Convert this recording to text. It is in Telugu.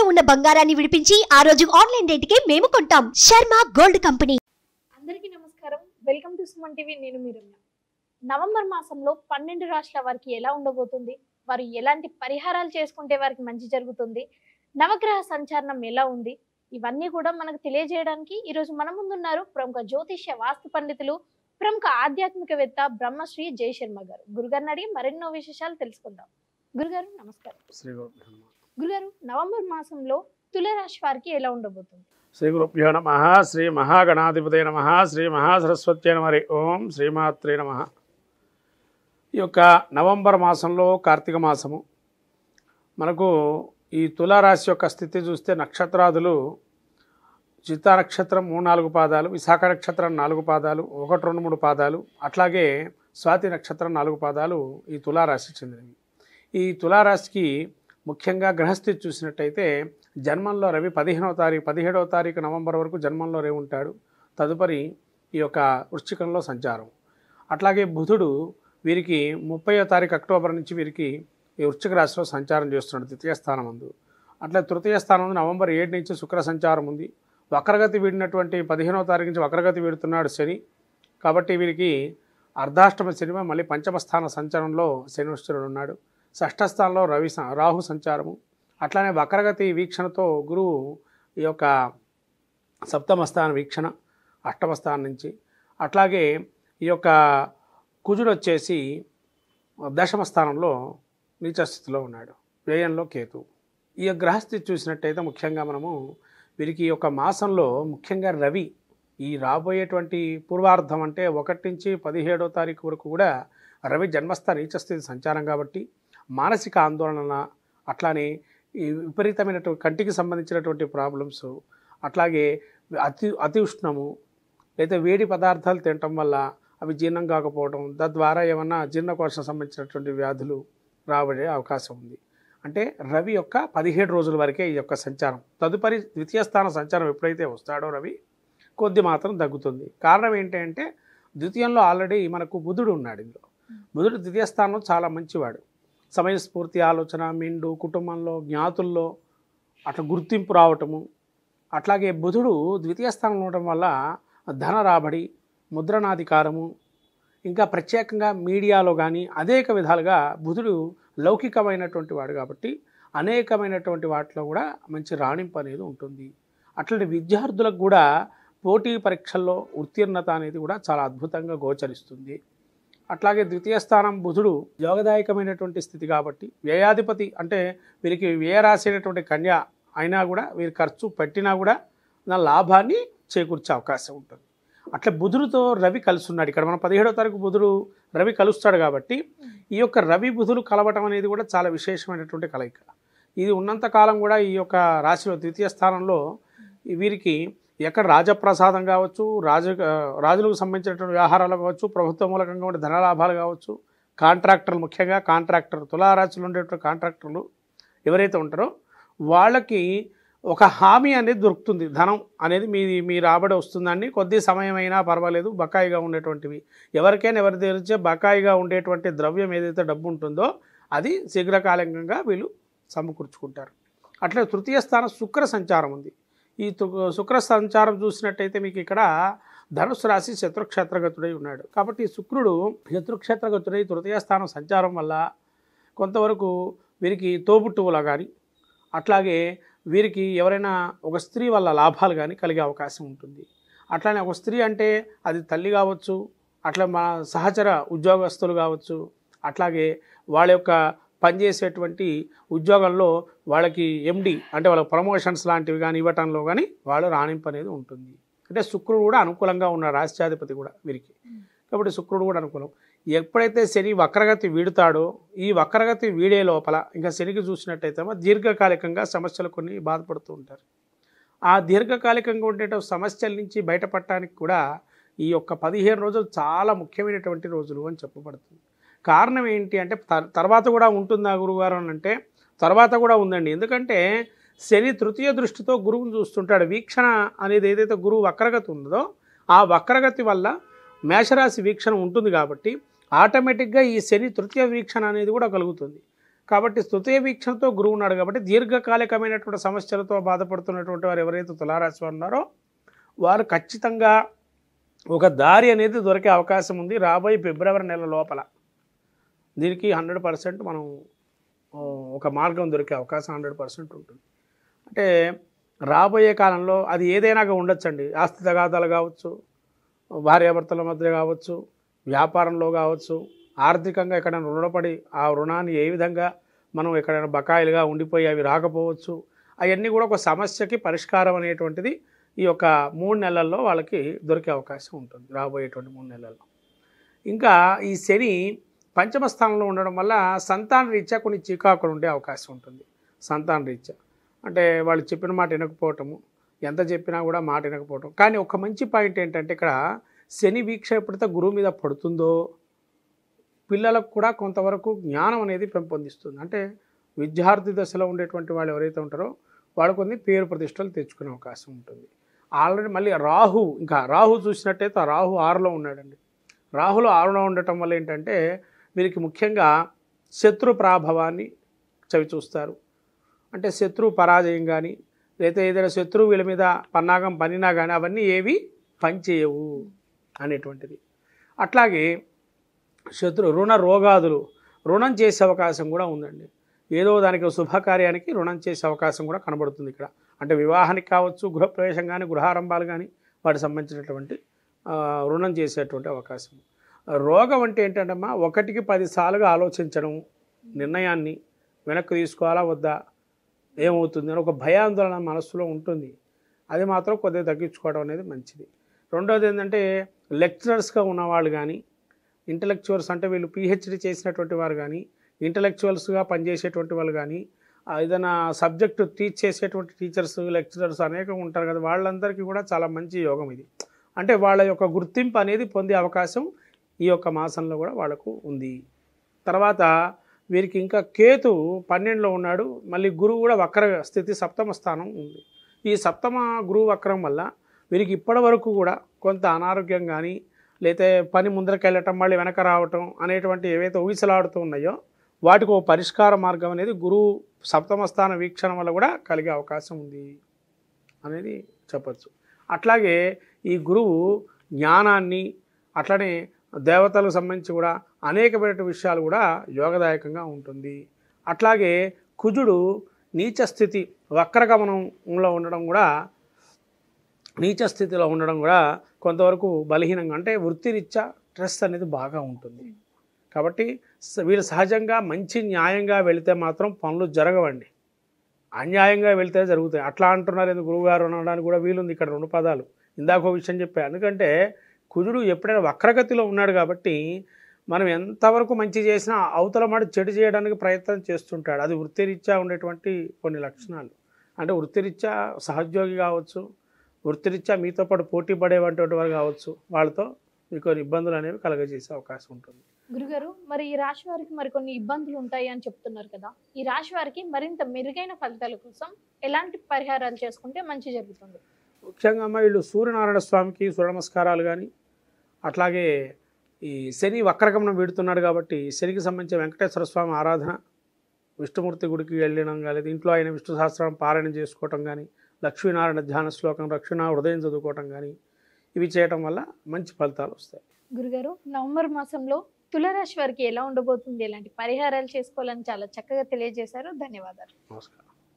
తాకట్టులో ఉన్న బంగారాన్ని విడిపించి ఆ రోజు ఆన్లైన్ రేటుకే మేము కొంటాం శర్మ గోల్డ్ కంపెనీ అందరికి నమస్కారం వెల్కమ్ టు సుమన్ టీవీ నేను మీరు నవంబర్ మాసంలో పన్నెండు రాష్ట్రాల వారికి ఎలా ఉండబోతుంది వారు ఎలాంటి పరిహారాలు చేసుకుంటే వారికి మంచి జరుగుతుంది నవగ్రహ సంచారణం ఎలా ఉంది ఇవన్నీ కూడా మనకు తెలియజేయడానికి ఈరోజు మన ముందున్నారు ప్రముఖ జ్యోతిష్య వాస్తు పండితులు ప్రముఖ ఆధ్యాత్మికవేత్త బ్రహ్మశ్రీ జయశర్మ గారు గురుగారిని అడిగి మరెన్నో విశేషాలు తెలుసుకుందాం గురుగారు నమస్కారం గురుగారు నవంబర్ మాసంలో తులరాశి వారికి ఎలా ఉండబోతుంది శ్రీ గురుభ్యో నమ శ్రీ మహాగణాధిపతి నమ శ్రీ మహాసరస్వతి మరి ఓం శ్రీమాత్రే నమ ఈ యొక్క నవంబర్ మాసంలో కార్తీక మాసము మనకు ఈ తులారాశి యొక్క స్థితి చూస్తే నక్షత్రాదులు చిత్తా నక్షత్రం మూడు నాలుగు పాదాలు విశాఖ నక్షత్రం నాలుగు పాదాలు ఒకటి రెండు మూడు పాదాలు అట్లాగే స్వాతి నక్షత్రం నాలుగు పాదాలు ఈ తులారాశికి చెందినవి ఈ తులారాశికి ముఖ్యంగా గ్రహస్థితి చూసినట్టయితే జన్మంలో రవి పదిహేనవ తారీఖు పదిహేడవ తారీఖు నవంబర్ వరకు జన్మంలో రవి ఉంటాడు తదుపరి ఈ యొక్క వృశ్చికంలో సంచారం అట్లాగే బుధుడు వీరికి ముప్పయో తారీఖు అక్టోబర్ నుంచి వీరికి ఈ వృశ్చిక రాశిలో సంచారం చేస్తున్నాడు ద్వితీయ స్థానం అందు అట్లా తృతీయ స్థానం నవంబర్ ఏడు నుంచి శుక్ర సంచారం ఉంది వక్రగతి వీడినటువంటి పదిహేనవ తారీఖు నుంచి వక్రగతి వీడుతున్నాడు శని కాబట్టి వీరికి అర్ధాష్టమ శనిమ మళ్ళీ పంచమస్థాన సంచారంలో శనిశ్వరుడు ఉన్నాడు షష్ఠస్థానంలో రవి రాహు సంచారము అట్లానే వక్రగతి వీక్షణతో గురువు ఈ యొక్క సప్తమస్థాన వీక్షణ అష్టమస్థానం నుంచి అట్లాగే ఈ యొక్క కుజుడు వచ్చేసి దశమ స్థానంలో నీచస్థితిలో ఉన్నాడు వ్యయంలో కేతు ఈ గ్రహస్థితి చూసినట్టయితే ముఖ్యంగా మనము వీరికి ఈ యొక్క మాసంలో ముఖ్యంగా రవి ఈ రాబోయేటువంటి పూర్వార్ధం అంటే ఒకటి నుంచి పదిహేడో తారీఖు వరకు కూడా రవి జన్మస్థ నీచస్థితి సంచారం కాబట్టి మానసిక ఆందోళన అట్లానే ఈ విపరీతమైనటువంటి కంటికి సంబంధించినటువంటి ప్రాబ్లమ్స్ అట్లాగే అతి అతి ఉష్ణము లేదా వేడి పదార్థాలు తినటం వల్ల అవి జీర్ణం కాకపోవడం తద్వారా ఏమన్నా జీర్ణకోశం సంబంధించినటువంటి వ్యాధులు రాబడే అవకాశం ఉంది అంటే రవి యొక్క పదిహేడు రోజుల వరకే ఈ యొక్క సంచారం తదుపరి ద్వితీయ స్థాన సంచారం ఎప్పుడైతే వస్తాడో రవి కొద్ది మాత్రం తగ్గుతుంది కారణం ఏంటంటే ద్వితీయంలో ఆల్రెడీ మనకు బుధుడు ఉన్నాడు ఇందులో బుధుడు ద్వితీయ స్థానం చాలా మంచివాడు సమయస్ఫూర్తి ఆలోచన మిండు కుటుంబంలో జ్ఞాతుల్లో అట్లా గుర్తింపు రావటము అట్లాగే బుధుడు ద్వితీయ స్థానంలో ఉండటం వల్ల ధన రాబడి ముద్రణాధికారము ఇంకా ప్రత్యేకంగా మీడియాలో కానీ అనేక విధాలుగా బుధుడు లౌకికమైనటువంటి వాడు కాబట్టి అనేకమైనటువంటి వాటిలో కూడా మంచి రాణింపు అనేది ఉంటుంది అట్లాంటి విద్యార్థులకు కూడా పోటీ పరీక్షల్లో ఉత్తీర్ణత అనేది కూడా చాలా అద్భుతంగా గోచరిస్తుంది అట్లాగే ద్వితీయ స్థానం బుధుడు యోగదాయకమైనటువంటి స్థితి కాబట్టి వ్యయాధిపతి అంటే వీరికి వ్యయ రాసేటటువంటి కన్య అయినా కూడా వీరు ఖర్చు పెట్టినా కూడా నా లాభాన్ని చేకూర్చే అవకాశం ఉంటుంది అట్లా బుధుడితో రవి కలుస్తున్నాడు ఇక్కడ మనం పదిహేడో తారీఖు బుధుడు రవి కలుస్తాడు కాబట్టి ఈ యొక్క రవి బుధులు కలవటం అనేది కూడా చాలా విశేషమైనటువంటి కలయిక ఇది ఉన్నంతకాలం కూడా ఈ యొక్క రాశిలో ద్వితీయ స్థానంలో వీరికి ఎక్కడ రాజప్రసాదం కావచ్చు రాజు రాజులకు సంబంధించినటువంటి వ్యవహారాలు కావచ్చు ప్రభుత్వ మూలకంగా ఉండే ధనలాభాలు కావచ్చు కాంట్రాక్టర్లు ముఖ్యంగా కాంట్రాక్టర్ తులారాశులు ఉండేటువంటి కాంట్రాక్టర్లు ఎవరైతే ఉంటారో వాళ్ళకి ఒక హామీ అనేది దొరుకుతుంది ధనం అనేది మీ మీ రాబడి వస్తుందని కొద్ది సమయమైనా పర్వాలేదు బకాయిగా ఉండేటువంటివి ఎవరికైనా ఎవరి దగ్గర బకాయిగా ఉండేటువంటి ద్రవ్యం ఏదైతే డబ్బు ఉంటుందో అది శీఘ్రకాలికంగా వీళ్ళు సమకూర్చుకుంటారు అట్లా తృతీయ స్థానం శుక్ర సంచారం ఉంది ఈ శుక్ర సంచారం చూసినట్టయితే మీకు ఇక్కడ ధనుసు రాశి శత్రుక్షేత్రగతుడై ఉన్నాడు కాబట్టి శుక్రుడు శత్రుక్షేత్రగతుడై తృతీయ స్థానం సంచారం వల్ల కొంతవరకు వీరికి తోబుట్టువులా కానీ అట్లాగే వీరికి ఎవరైనా ఒక స్త్రీ వల్ల లాభాలు కానీ కలిగే అవకాశం ఉంటుంది అట్లానే ఒక స్త్రీ అంటే అది తల్లి కావచ్చు అట్లా మా సహచర ఉద్యోగస్తులు కావచ్చు అట్లాగే వాళ్ళ యొక్క పనిచేసేటువంటి ఉద్యోగంలో వాళ్ళకి ఎండి అంటే వాళ్ళ ప్రమోషన్స్ లాంటివి కానీ ఇవ్వటంలో కానీ వాళ్ళు రాణింపు అనేది ఉంటుంది అంటే శుక్రుడు కూడా అనుకూలంగా ఉన్న రాష్ట్రాధిపతి కూడా వీరికి కాబట్టి శుక్రుడు కూడా అనుకూలం ఎప్పుడైతే శని వక్రగతి వీడుతాడో ఈ వక్రగతి వీడే లోపల ఇంకా శనికి చూసినట్టయితేమో దీర్ఘకాలికంగా సమస్యలు కొన్ని బాధపడుతూ ఉంటారు ఆ దీర్ఘకాలికంగా ఉండేట సమస్యల నుంచి బయటపడటానికి కూడా ఈ యొక్క పదిహేను రోజులు చాలా ముఖ్యమైనటువంటి రోజులు అని చెప్పబడుతుంది కారణం ఏంటి అంటే తర్వాత కూడా ఉంటుందా గురువుగారు అని అంటే తర్వాత కూడా ఉందండి ఎందుకంటే శని తృతీయ దృష్టితో గురువును చూస్తుంటాడు వీక్షణ అనేది ఏదైతే గురువు వక్రగతి ఉందో ఆ వక్రగతి వల్ల మేషరాశి వీక్షణ ఉంటుంది కాబట్టి ఆటోమేటిక్గా ఈ శని తృతీయ వీక్షణ అనేది కూడా కలుగుతుంది కాబట్టి తృతీయ వీక్షణతో గురువు ఉన్నాడు కాబట్టి దీర్ఘకాలికమైనటువంటి సమస్యలతో బాధపడుతున్నటువంటి వారు ఎవరైతే తులారాశి వారు ఉన్నారో వారు ఖచ్చితంగా ఒక దారి అనేది దొరికే అవకాశం ఉంది రాబోయే ఫిబ్రవరి నెల లోపల దీనికి హండ్రెడ్ పర్సెంట్ మనం ఒక మార్గం దొరికే అవకాశం హండ్రెడ్ పర్సెంట్ ఉంటుంది అంటే రాబోయే కాలంలో అది ఏదైనా ఉండొచ్చండి ఆస్తి తగాదాలు కావచ్చు భార్యాభర్తల మధ్య కావచ్చు వ్యాపారంలో కావచ్చు ఆర్థికంగా ఎక్కడైనా రుణపడి ఆ రుణాన్ని ఏ విధంగా మనం ఎక్కడైనా బకాయిలుగా ఉండిపోయి అవి రాకపోవచ్చు అవన్నీ కూడా ఒక సమస్యకి పరిష్కారం అనేటువంటిది ఈ యొక్క మూడు నెలల్లో వాళ్ళకి దొరికే అవకాశం ఉంటుంది రాబోయేటువంటి మూడు నెలల్లో ఇంకా ఈ శని పంచమ స్థానంలో ఉండడం వల్ల సంతాన రీత్యా కొన్ని చికాకులు ఉండే అవకాశం ఉంటుంది సంతాన రీత్యా అంటే వాళ్ళు చెప్పిన మాట వినకపోవటము ఎంత చెప్పినా కూడా మాట వినకపోవటం కానీ ఒక మంచి పాయింట్ ఏంటంటే ఇక్కడ శని వీక్ష ఎప్పుడైతే గురువు మీద పడుతుందో పిల్లలకు కూడా కొంతవరకు జ్ఞానం అనేది పెంపొందిస్తుంది అంటే విద్యార్థి దశలో ఉండేటువంటి వాళ్ళు ఎవరైతే ఉంటారో వాళ్ళు కొన్ని పేరు ప్రతిష్టలు తెచ్చుకునే అవకాశం ఉంటుంది ఆల్రెడీ మళ్ళీ రాహు ఇంకా రాహు చూసినట్టయితే రాహు ఆరులో ఉన్నాడండి రాహులు ఆరులో ఉండటం వల్ల ఏంటంటే వీరికి ముఖ్యంగా శత్రు ప్రాభవాన్ని చూస్తారు అంటే శత్రు పరాజయం కానీ లేదా ఏదైనా శత్రువు వీళ్ళ మీద పన్నాగం పనినా కానీ అవన్నీ ఏవి పనిచేయవు అనేటువంటిది అట్లాగే శత్రు రుణ రోగాదులు రుణం చేసే అవకాశం కూడా ఉందండి ఏదో దానికి శుభకార్యానికి రుణం చేసే అవకాశం కూడా కనబడుతుంది ఇక్కడ అంటే వివాహానికి కావచ్చు గృహప్రవేశం కానీ గృహారంభాలు కానీ వాటికి సంబంధించినటువంటి రుణం చేసేటువంటి అవకాశం రోగం అంటే ఏంటంటమ్మా ఒకటికి పదిసార్లుగా ఆలోచించడం నిర్ణయాన్ని వెనక్కి తీసుకోవాలా వద్దా ఏమవుతుంది అని ఒక భయాందోళన మనస్సులో ఉంటుంది అది మాత్రం కొద్దిగా తగ్గించుకోవడం అనేది మంచిది రెండోది ఏంటంటే లెక్చరర్స్గా ఉన్నవాళ్ళు కానీ ఇంటలెక్చువల్స్ అంటే వీళ్ళు పిహెచ్డి చేసినటువంటి వారు కానీ ఇంటలెక్చువల్స్గా పనిచేసేటువంటి వాళ్ళు కానీ ఏదైనా సబ్జెక్టు టీచ్ చేసేటువంటి టీచర్స్ లెక్చరర్స్ అనేకం ఉంటారు కదా వాళ్ళందరికీ కూడా చాలా మంచి యోగం ఇది అంటే వాళ్ళ యొక్క గుర్తింపు అనేది పొందే అవకాశం ఈ యొక్క మాసంలో కూడా వాళ్ళకు ఉంది తర్వాత వీరికి ఇంకా కేతు పన్నెండులో ఉన్నాడు మళ్ళీ గురువు కూడా వక్ర స్థితి సప్తమ స్థానం ఉంది ఈ సప్తమ గురువు వక్రం వల్ల వీరికి ఇప్పటి వరకు కూడా కొంత అనారోగ్యం కానీ లేతే పని ముందరకెళ్ళటం మళ్ళీ వెనక రావటం అనేటువంటి ఏవైతే ఊగిసలాడుతూ ఉన్నాయో వాటికి ఓ పరిష్కార మార్గం అనేది గురువు సప్తమ స్థాన వీక్షణ వల్ల కూడా కలిగే అవకాశం ఉంది అనేది చెప్పచ్చు అట్లాగే ఈ గురువు జ్ఞానాన్ని అట్లనే దేవతలకు సంబంధించి కూడా అనేకమైన విషయాలు కూడా యోగదాయకంగా ఉంటుంది అట్లాగే కుజుడు నీచస్థితి వక్రగమనంలో ఉండడం కూడా నీచస్థితిలో ఉండడం కూడా కొంతవరకు బలహీనంగా అంటే వృత్తిరీత్యా స్ట్రెస్ అనేది బాగా ఉంటుంది కాబట్టి వీళ్ళు సహజంగా మంచి న్యాయంగా వెళితే మాత్రం పనులు జరగవండి అన్యాయంగా వెళితే జరుగుతాయి అట్లా అంటున్నారు ఎందుకు గురువుగారు అనడానికి కూడా వీలుంది ఇక్కడ రెండు పదాలు ఇందాక విషయం చెప్పాను ఎందుకంటే కుజుడు ఎప్పుడైనా వక్రగతిలో ఉన్నాడు కాబట్టి మనం ఎంతవరకు మంచి చేసినా అవతల మాట చెడు చేయడానికి ప్రయత్నం చేస్తుంటాడు అది వృత్తిరీత్యా ఉండేటువంటి కొన్ని లక్షణాలు అంటే వృత్తిరీత్యా సహోద్యోగి కావచ్చు వృత్తిరీత్యా మీతో పాటు పోటీ పడేటువంటి వారు కావచ్చు వాళ్ళతో మీకు ఇబ్బందులు అనేవి కలగజేసే అవకాశం ఉంటుంది గురుగారు మరి ఈ రాశి వారికి మరికొన్ని ఇబ్బందులు ఉంటాయి అని చెప్తున్నారు కదా ఈ రాశి వారికి మరింత మెరుగైన ఫలితాల కోసం ఎలాంటి పరిహారాలు చేసుకుంటే మంచి జరుగుతుంది ముఖ్యంగా వీళ్ళు సూర్యనారాయణ స్వామికి సూర్య నమస్కారాలు కానీ అట్లాగే ఈ శని వక్రగమనం వీడుతున్నాడు కాబట్టి శనికి సంబంధించి వెంకటేశ్వర స్వామి ఆరాధన విష్ణుమూర్తి గుడికి వెళ్ళడం కానీ ఇంట్లో ఆయన విష్ణు సహస్రం పారాయణ చేసుకోవటం కానీ లక్ష్మీనారాయణ ధ్యాన శ్లోకం రక్షణ హృదయం చదువుకోవటం కానీ ఇవి చేయటం వల్ల మంచి ఫలితాలు వస్తాయి గురుగారు నవంబర్ మాసంలో తులరాశి వారికి ఎలా ఉండబోతుంది ఎలాంటి పరిహారాలు చేసుకోవాలని చాలా చక్కగా తెలియజేశారు ధన్యవాదాలు నమస్కారం